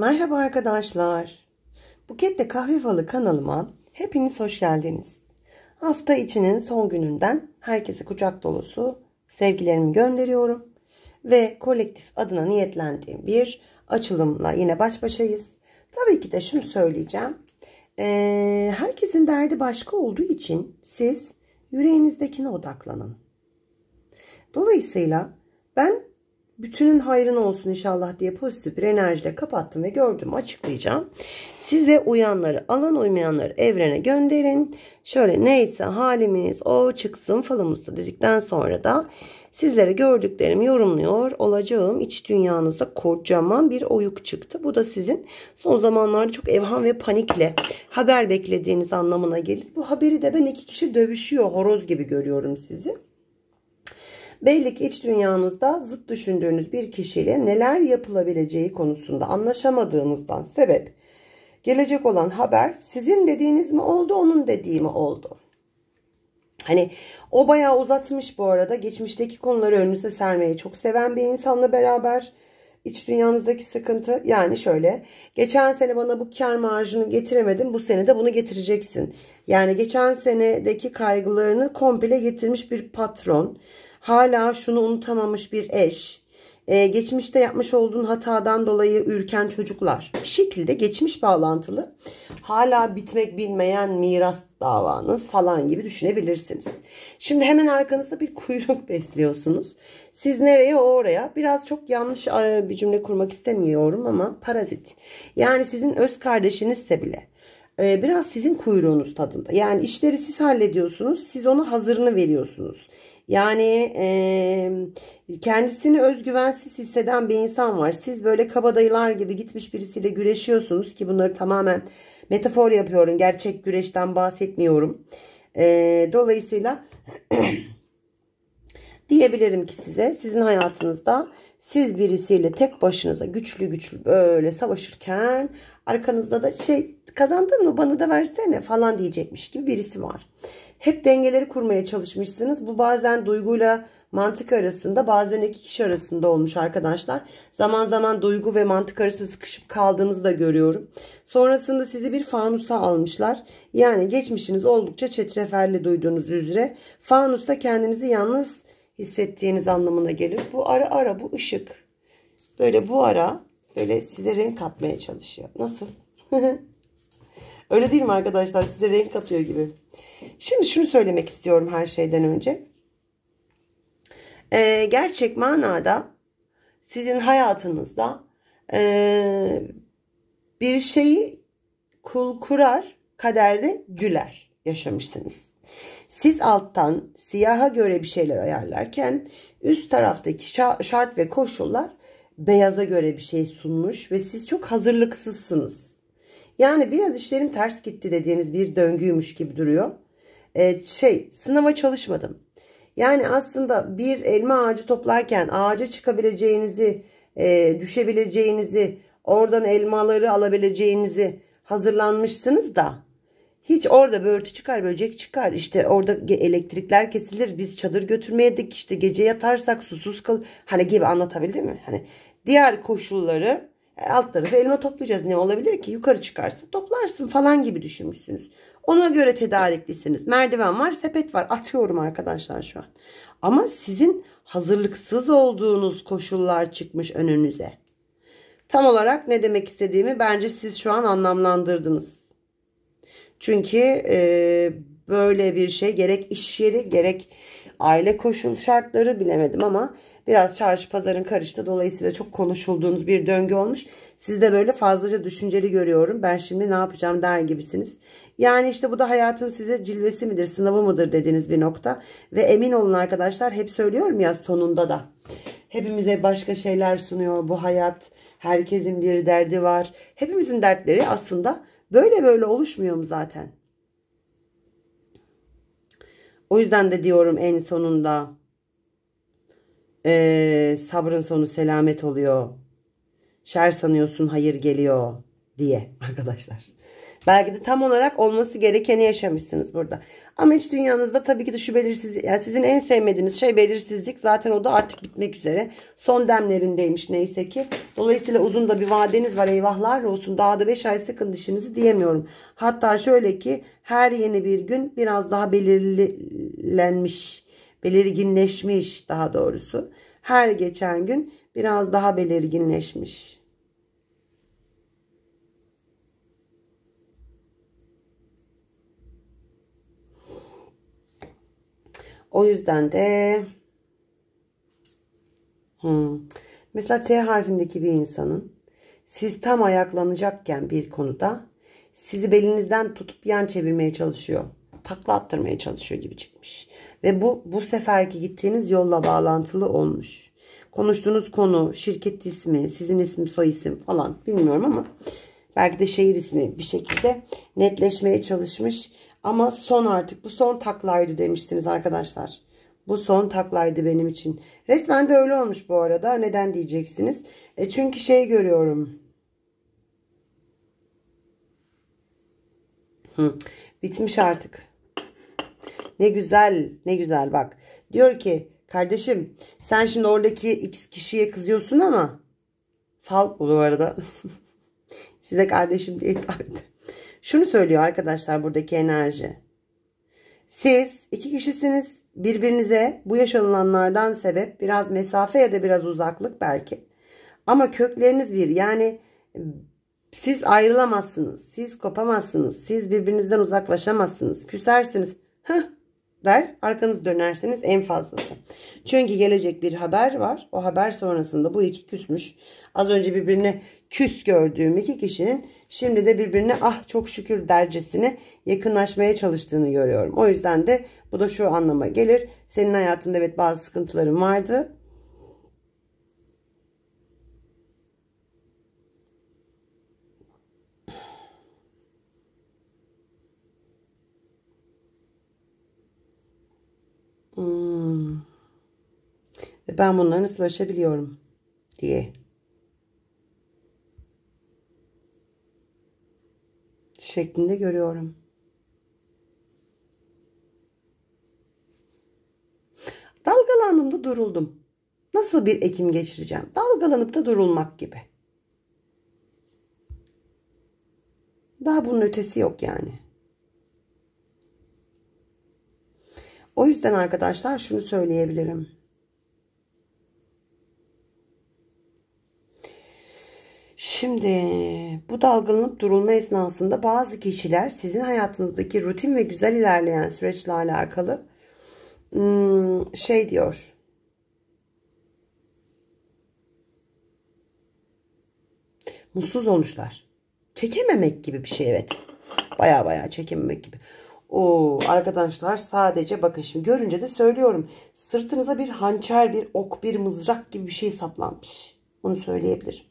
Merhaba arkadaşlar. Buket'le Kahve Falı kanalıma hepiniz hoş geldiniz. Hafta içinin son gününden herkese kucak dolusu sevgilerimi gönderiyorum. Ve kolektif adına niyetlendiğim bir açılımla yine baş başayız. Tabii ki de şunu söyleyeceğim. Ee, herkesin derdi başka olduğu için siz yüreğinizdekine odaklanın. Dolayısıyla ben bütünün hayrına olsun inşallah diye pozitif bir enerjide kapattım ve gördüm açıklayacağım. Size uyanları alan uymayanları evrene gönderin. Şöyle neyse halimiz o çıksın falımızda dedikten sonra da sizlere gördüklerimi yorumluyor olacağım. İç dünyanızda kocaman bir oyuk çıktı. Bu da sizin son zamanlarda çok evham ve panikle haber beklediğiniz anlamına gelir. Bu haberi de ben iki kişi dövüşüyor horoz gibi görüyorum sizi. Belli ki iç dünyanızda zıt düşündüğünüz bir kişiyle neler yapılabileceği konusunda anlaşamadığınızdan sebep gelecek olan haber sizin dediğiniz mi oldu onun dediği mi oldu? Hani o bayağı uzatmış bu arada. Geçmişteki konuları önünüze sermeyi çok seven bir insanla beraber iç dünyanızdaki sıkıntı yani şöyle. Geçen sene bana bu kar marjını getiremedin. Bu sene de bunu getireceksin. Yani geçen senedeki kaygılarını komple getirmiş bir patron hala şunu unutamamış bir eş, ee, geçmişte yapmış olduğun hatadan dolayı ürken çocuklar bir şekilde geçmiş bağlantılı hala bitmek bilmeyen miras davanız falan gibi düşünebilirsiniz. Şimdi hemen arkanızda bir kuyruk besliyorsunuz. Siz nereye o oraya biraz çok yanlış e, bir cümle kurmak istemiyorum ama parazit. Yani sizin öz kardeşinizse bile e, biraz sizin kuyruğunuz tadında. Yani işleri siz hallediyorsunuz siz ona hazırını veriyorsunuz. Yani e, kendisini özgüvensiz hisseden bir insan var. Siz böyle kabadayılar gibi gitmiş birisiyle güreşiyorsunuz ki bunları tamamen metafor yapıyorum. Gerçek güreşten bahsetmiyorum. E, dolayısıyla diyebilirim ki size sizin hayatınızda siz birisiyle tek başınıza güçlü güçlü böyle savaşırken arkanızda da şey kazandın mı bana da versene falan diyecekmiş gibi birisi var. Hep dengeleri kurmaya çalışmışsınız. Bu bazen duyguyla mantık arasında bazen iki kişi arasında olmuş arkadaşlar. Zaman zaman duygu ve mantık arası sıkışıp kaldığınızı da görüyorum. Sonrasında sizi bir fanusa almışlar. Yani geçmişiniz oldukça çetreferli duyduğunuz üzere. Fanusta kendinizi yalnız hissettiğiniz anlamına gelir. Bu ara ara bu ışık. Böyle bu ara böyle size renk katmaya çalışıyor. Nasıl? Öyle değil mi arkadaşlar? Size renk katıyor gibi. Şimdi şunu söylemek istiyorum her şeyden önce. Ee, gerçek manada sizin hayatınızda e, bir şeyi kul kurar, kaderde güler yaşamışsınız. Siz alttan siyaha göre bir şeyler ayarlarken üst taraftaki şart ve koşullar beyaza göre bir şey sunmuş ve siz çok hazırlıksızsınız. Yani biraz işlerim ters gitti dediğiniz bir döngüymüş gibi duruyor. Ee, şey sınava çalışmadım. Yani aslında bir elma ağacı toplarken ağaca çıkabileceğinizi, e, düşebileceğinizi, oradan elmaları alabileceğinizi hazırlanmışsınız da hiç orada börtü çıkar, böcek çıkar. İşte orada elektrikler kesilir. Biz çadır götürmeyedik. İşte gece yatarsak susuz kal. Hani gibi anlatabildim mi? Hani diğer koşulları e, alt tarafı elma toplayacağız. Ne olabilir ki? Yukarı çıkarsın, toplarsın falan gibi düşünmüşsünüz. Ona göre tedariklisiniz. Merdiven var, sepet var. Atıyorum arkadaşlar şu an. Ama sizin hazırlıksız olduğunuz koşullar çıkmış önünüze. Tam olarak ne demek istediğimi bence siz şu an anlamlandırdınız. Çünkü e, böyle bir şey gerek iş yeri gerek aile koşul şartları bilemedim ama Biraz çarşı pazarın karıştı. Dolayısıyla çok konuşulduğunuz bir döngü olmuş. Siz de böyle fazlaca düşünceli görüyorum. Ben şimdi ne yapacağım der gibisiniz. Yani işte bu da hayatın size cilvesi midir, sınavı mıdır dediğiniz bir nokta. Ve emin olun arkadaşlar hep söylüyorum ya sonunda da. Hepimize başka şeyler sunuyor bu hayat. Herkesin bir derdi var. Hepimizin dertleri aslında böyle böyle oluşmuyor mu zaten? O yüzden de diyorum en sonunda e, sabrın sonu selamet oluyor. Şer sanıyorsun hayır geliyor diye arkadaşlar. Belki de tam olarak olması gerekeni yaşamışsınız burada. Ama iç dünyanızda tabii ki de şu belirsizlik, yani sizin en sevmediğiniz şey belirsizlik. Zaten o da artık bitmek üzere. Son demlerindeymiş neyse ki. Dolayısıyla uzun da bir vadeniz var eyvahlar olsun. Daha da 5 ay sıkın dişinizi diyemiyorum. Hatta şöyle ki her yeni bir gün biraz daha belirlenmiş belirginleşmiş daha doğrusu. Her geçen gün biraz daha belirginleşmiş. O yüzden de hmm. mesela T harfindeki bir insanın siz tam ayaklanacakken bir konuda sizi belinizden tutup yan çevirmeye çalışıyor. Takla attırmaya çalışıyor gibi çıkmış. Ve bu bu seferki gideceğiniz yolla bağlantılı olmuş. Konuştuğunuz konu, şirket ismi, sizin isim, soy isim falan bilmiyorum ama belki de şehir ismi bir şekilde netleşmeye çalışmış. Ama son artık bu son taklaydı demiştiniz arkadaşlar. Bu son taklaydı benim için. Resmen de öyle olmuş bu arada. Neden diyeceksiniz? E çünkü şey görüyorum. Hı, bitmiş artık. Ne güzel ne güzel bak. Diyor ki kardeşim sen şimdi oradaki x kişiye kızıyorsun ama fal bu arada. Size kardeşim diye hitap Şunu söylüyor arkadaşlar buradaki enerji. Siz iki kişisiniz birbirinize bu yaşanılanlardan sebep biraz mesafe ya da biraz uzaklık belki. Ama kökleriniz bir yani siz ayrılamazsınız. Siz kopamazsınız. Siz birbirinizden uzaklaşamazsınız. Küsersiniz. Heh, der. Arkanız dönerseniz en fazlası. Çünkü gelecek bir haber var. O haber sonrasında bu iki küsmüş. Az önce birbirine küs gördüğüm iki kişinin şimdi de birbirine ah çok şükür dercesine yakınlaşmaya çalıştığını görüyorum. O yüzden de bu da şu anlama gelir. Senin hayatında evet bazı sıkıntıların vardı ben bunları nasıl aşabiliyorum diye. Şeklinde görüyorum. Dalgalandım da duruldum. Nasıl bir ekim geçireceğim? Dalgalanıp da durulmak gibi. Daha bunun ötesi yok yani. O yüzden arkadaşlar şunu söyleyebilirim. Şimdi bu dalgalanıp durulma esnasında bazı kişiler sizin hayatınızdaki rutin ve güzel ilerleyen süreçle alakalı hmm, şey diyor. Mutsuz olmuşlar. Çekememek gibi bir şey evet. Baya baya çekememek gibi. O arkadaşlar sadece bakın şimdi görünce de söylüyorum. Sırtınıza bir hançer, bir ok, bir mızrak gibi bir şey saplanmış. Onu söyleyebilirim.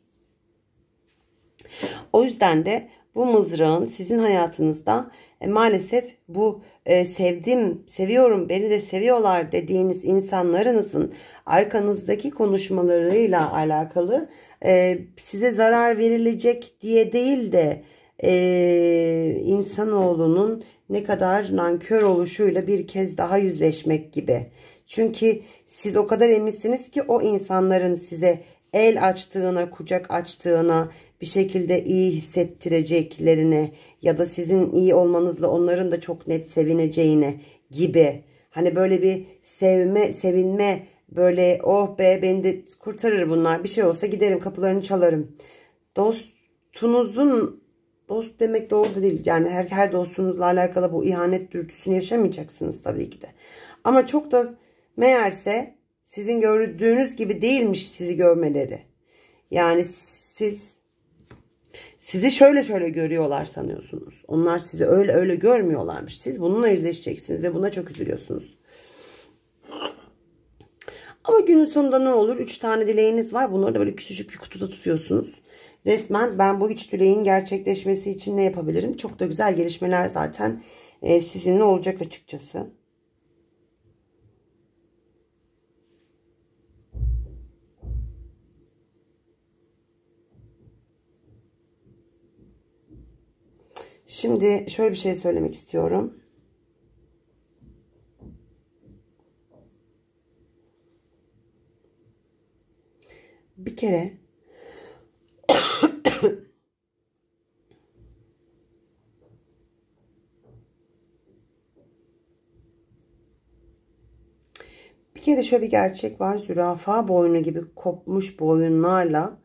O yüzden de bu mızrağın sizin hayatınızda e, maalesef bu e, sevdim, seviyorum, beni de seviyorlar dediğiniz insanlarınızın arkanızdaki konuşmalarıyla alakalı e, size zarar verilecek diye değil de e, insanoğlunun ne kadar nankör oluşuyla bir kez daha yüzleşmek gibi. Çünkü siz o kadar eminsiniz ki o insanların size el açtığına, kucak açtığına, bir şekilde iyi hissettireceklerine ya da sizin iyi olmanızla onların da çok net sevineceğine gibi. Hani böyle bir sevme, sevinme böyle oh be beni de kurtarır bunlar. Bir şey olsa giderim kapılarını çalarım. Dostunuzun dost demek doğru da değil. Yani her, her dostunuzla alakalı bu ihanet dürtüsünü yaşamayacaksınız tabii ki de. Ama çok da meğerse sizin gördüğünüz gibi değilmiş sizi görmeleri. Yani siz sizi şöyle şöyle görüyorlar sanıyorsunuz. Onlar sizi öyle öyle görmüyorlarmış. Siz bununla yüzleşeceksiniz ve buna çok üzülüyorsunuz. Ama günün sonunda ne olur? 3 tane dileğiniz var. Bunları da böyle küçücük bir kutuda tutuyorsunuz. Resmen ben bu üç dileğin gerçekleşmesi için ne yapabilirim? Çok da güzel gelişmeler zaten e, sizinle olacak açıkçası. Şimdi şöyle bir şey söylemek istiyorum. Bir kere Bir kere şöyle bir gerçek var. Zürafa boynu gibi kopmuş boyunlarla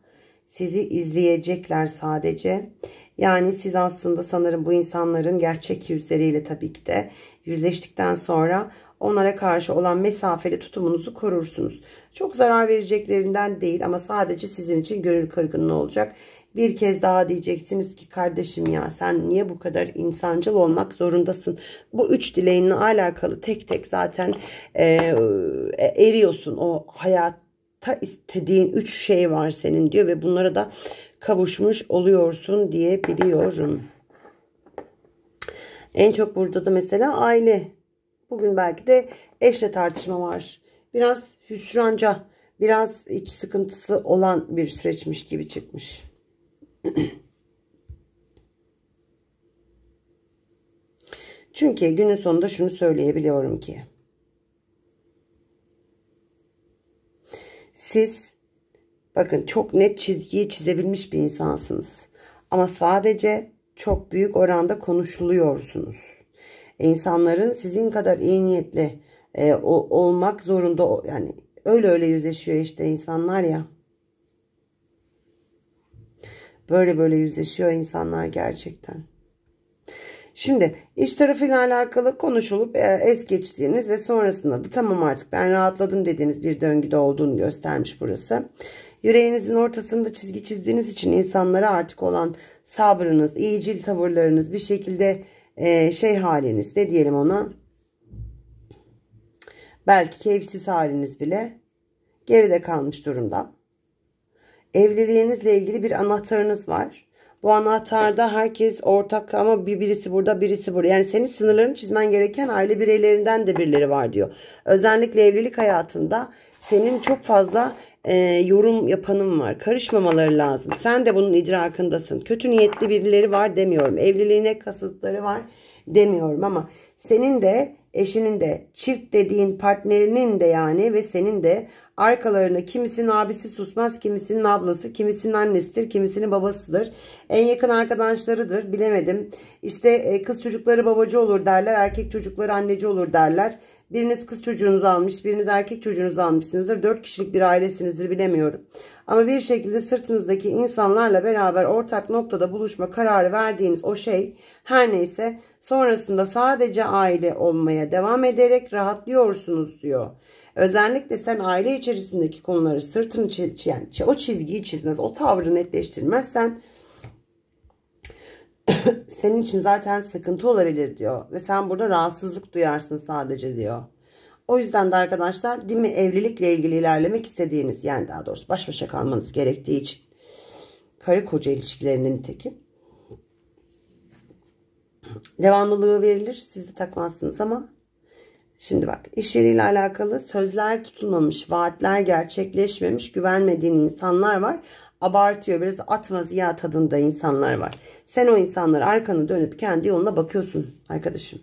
sizi izleyecekler sadece. Yani siz aslında sanırım bu insanların gerçek yüzleriyle tabii ki de yüzleştikten sonra onlara karşı olan mesafeli tutumunuzu korursunuz. Çok zarar vereceklerinden değil ama sadece sizin için gönül kırgınlığı olacak. Bir kez daha diyeceksiniz ki kardeşim ya sen niye bu kadar insancıl olmak zorundasın? Bu üç dileğinle alakalı tek tek zaten e, eriyorsun o hayat hayatta istediğin 3 şey var senin diyor ve bunlara da kavuşmuş oluyorsun diye biliyorum. En çok burada da mesela aile. Bugün belki de eşle tartışma var. Biraz hüsranca, biraz iç sıkıntısı olan bir süreçmiş gibi çıkmış. Çünkü günün sonunda şunu söyleyebiliyorum ki siz bakın çok net çizgiyi çizebilmiş bir insansınız. Ama sadece çok büyük oranda konuşuluyorsunuz. İnsanların sizin kadar iyi niyetli e, o, olmak zorunda yani öyle öyle yüzleşiyor işte insanlar ya. Böyle böyle yüzleşiyor insanlar gerçekten. Şimdi iş tarafıyla alakalı konuşulup e, es geçtiğiniz ve sonrasında da tamam artık ben rahatladım dediğiniz bir döngüde olduğunu göstermiş burası. Yüreğinizin ortasında çizgi çizdiğiniz için insanlara artık olan sabrınız, iyicil tavırlarınız bir şekilde e, şey haliniz de diyelim ona belki keyifsiz haliniz bile geride kalmış durumda. Evliliğinizle ilgili bir anahtarınız var. Bu anahtarda herkes ortak ama bir birisi burada birisi burada. Yani senin sınırlarını çizmen gereken aile bireylerinden de birileri var diyor. Özellikle evlilik hayatında senin çok fazla e, yorum yapanın var. Karışmamaları lazım. Sen de bunun icra idrakındasın. Kötü niyetli birileri var demiyorum. Evliliğine kasıtları var demiyorum ama senin de eşinin de çift dediğin partnerinin de yani ve senin de Arkalarında kimisinin abisi susmaz, kimisinin ablası, kimisinin annesidir, kimisinin babasıdır. En yakın arkadaşlarıdır bilemedim. İşte e, kız çocukları babacı olur derler, erkek çocukları anneci olur derler. Biriniz kız çocuğunuzu almış, biriniz erkek çocuğunuzu almışsınızdır. Dört kişilik bir ailesinizdir bilemiyorum. Ama bir şekilde sırtınızdaki insanlarla beraber ortak noktada buluşma kararı verdiğiniz o şey her neyse sonrasında sadece aile olmaya devam ederek rahatlıyorsunuz diyor. Özellikle sen aile içerisindeki konuları sırtını çiz, o çizgiyi çizmez, o tavrı netleştirmezsen senin için zaten sıkıntı olabilir diyor. Ve sen burada rahatsızlık duyarsın sadece diyor. O yüzden de arkadaşlar değil mi evlilikle ilgili ilerlemek istediğiniz yani daha doğrusu baş başa kalmanız gerektiği için karı koca ilişkilerinin niteki devamlılığı verilir. Siz de takmazsınız ama Şimdi bak iş yeriyle alakalı sözler tutulmamış, vaatler gerçekleşmemiş, güvenmediğin insanlar var. Abartıyor biraz atma ziya tadında insanlar var. Sen o insanlara arkanı dönüp kendi yoluna bakıyorsun arkadaşım.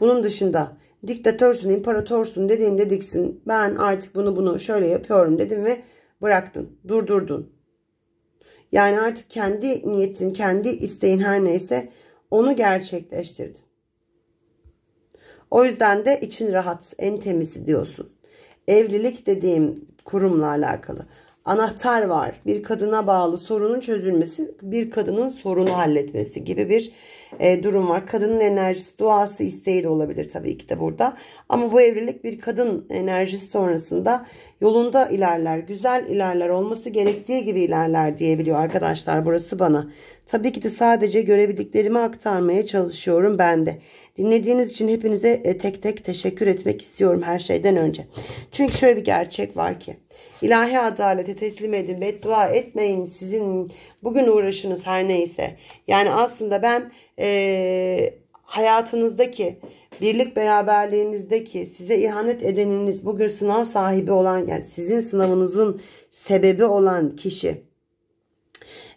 Bunun dışında diktatörsün, imparatorsun dediğimde diksin. Ben artık bunu bunu şöyle yapıyorum dedim ve bıraktın, durdurdun. Yani artık kendi niyetin, kendi isteğin her neyse onu gerçekleştirdin. O yüzden de için rahat, en temizi diyorsun. Evlilik dediğim kurumla alakalı anahtar var. Bir kadına bağlı sorunun çözülmesi, bir kadının sorunu halletmesi gibi bir e, durum var. Kadının enerjisi, duası, isteği de olabilir tabii ki de burada. Ama bu evlilik bir kadın enerjisi sonrasında yolunda ilerler, güzel ilerler, olması gerektiği gibi ilerler diyebiliyor arkadaşlar. Burası bana. Tabii ki de sadece görebildiklerimi aktarmaya çalışıyorum ben de. Dinlediğiniz için hepinize e, tek tek teşekkür etmek istiyorum her şeyden önce. Çünkü şöyle bir gerçek var ki İlahi adalete teslim edin ve dua etmeyin sizin bugün uğraşınız her neyse. Yani aslında ben e, hayatınızdaki birlik beraberliğinizdeki size ihanet edeniniz bugün sınav sahibi olan yani sizin sınavınızın sebebi olan kişi.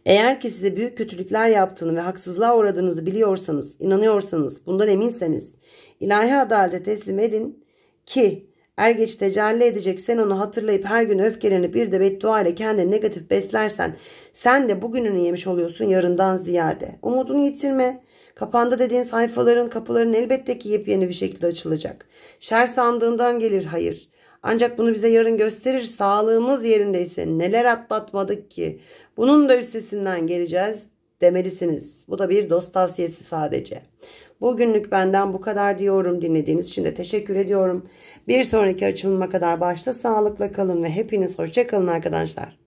Eğer ki size büyük kötülükler yaptığını ve haksızlığa uğradığınızı biliyorsanız, inanıyorsanız, bundan eminseniz ilahi adalete teslim edin ki Er geç tecelli edecek sen onu hatırlayıp her gün öfkelerini bir de beddua ile kendini negatif beslersen sen de bugününü yemiş oluyorsun yarından ziyade. Umudunu yitirme. Kapandı dediğin sayfaların kapıların elbette ki yepyeni bir şekilde açılacak. Şer sandığından gelir hayır. Ancak bunu bize yarın gösterir sağlığımız yerindeyse neler atlatmadık ki. Bunun da üstesinden geleceğiz demelisiniz. Bu da bir dost tavsiyesi sadece. Bugünlük benden bu kadar diyorum. Dinlediğiniz için de teşekkür ediyorum. Bir sonraki açılıma kadar başta sağlıkla kalın ve hepiniz hoşçakalın arkadaşlar.